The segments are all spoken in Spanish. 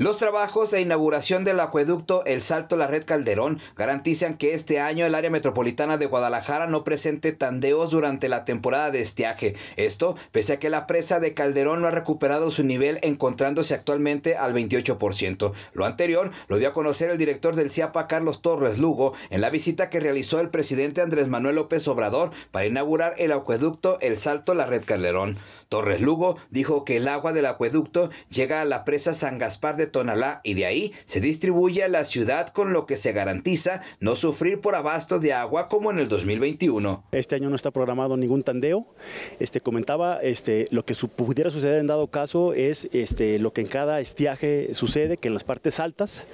Los trabajos e inauguración del acueducto El Salto La Red Calderón garantizan que este año el área metropolitana de Guadalajara no presente tandeos durante la temporada de estiaje. Esto pese a que la presa de Calderón no ha recuperado su nivel encontrándose actualmente al 28%. Lo anterior lo dio a conocer el director del CIAPA Carlos Torres Lugo en la visita que realizó el presidente Andrés Manuel López Obrador para inaugurar el acueducto El Salto La Red Calderón. Torres Lugo dijo que el agua del acueducto llega a la presa San Gaspar de Tonalá y de ahí se distribuye a la ciudad con lo que se garantiza no sufrir por abasto de agua como en el 2021. Este año no está programado ningún tandeo. Este, comentaba este, lo que pudiera suceder en dado caso es este, lo que en cada estiaje sucede, que en las partes altas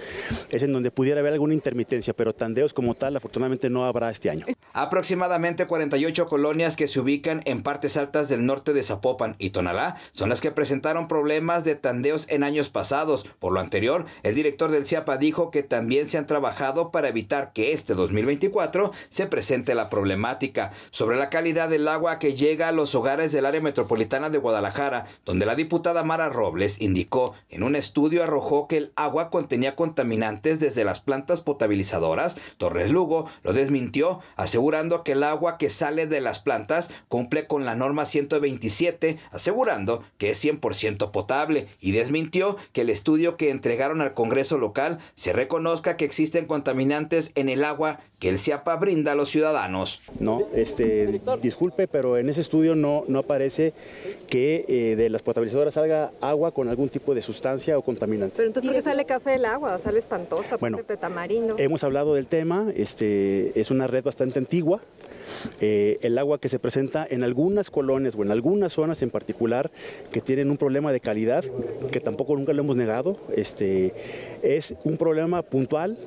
es en donde pudiera haber alguna intermitencia, pero tandeos como tal afortunadamente no habrá este año. Aproximadamente 48 colonias que se ubican en partes altas del norte de Zapopan y Tonalá son las que presentaron problemas de tandeos en años pasados. Por lo anterior, el director del CIAPA dijo que también se han trabajado para evitar que este 2024 se presente la problemática. Sobre la calidad del agua que llega a los hogares del área metropolitana de Guadalajara, donde la diputada Mara Robles indicó en un estudio arrojó que el agua contenía contaminantes desde las plantas potabilizadoras, Torres Lugo lo desmintió, aseguró asegurando que el agua que sale de las plantas cumple con la norma 127, asegurando que es 100% potable y desmintió que el estudio que entregaron al Congreso local se reconozca que existen contaminantes en el agua que el CIAPA brinda a los ciudadanos. No, este, disculpe, pero en ese estudio no, no aparece que eh, de las potabilizadoras salga agua con algún tipo de sustancia o contaminante. Pero entonces, ¿por sale café el agua? O sale espantosa, bueno, de tamarindo. Hemos hablado del tema, este, es una red bastante antigua eh, el agua que se presenta en algunas colonias o en algunas zonas en particular que tienen un problema de calidad, que tampoco nunca lo hemos negado, este, es un problema puntual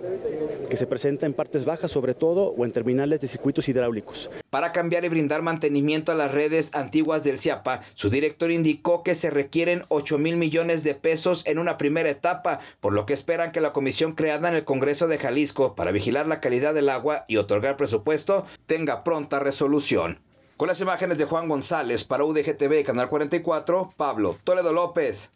que se presenta en partes bajas sobre todo o en terminales de circuitos hidráulicos. Para cambiar y brindar mantenimiento a las redes antiguas del CIAPA, su director indicó que se requieren 8 mil millones de pesos en una primera etapa, por lo que esperan que la comisión creada en el Congreso de Jalisco para vigilar la calidad del agua y otorgar presupuesto tenga pronta resolución. Con las imágenes de Juan González para UDGTV, Canal 44, Pablo Toledo López.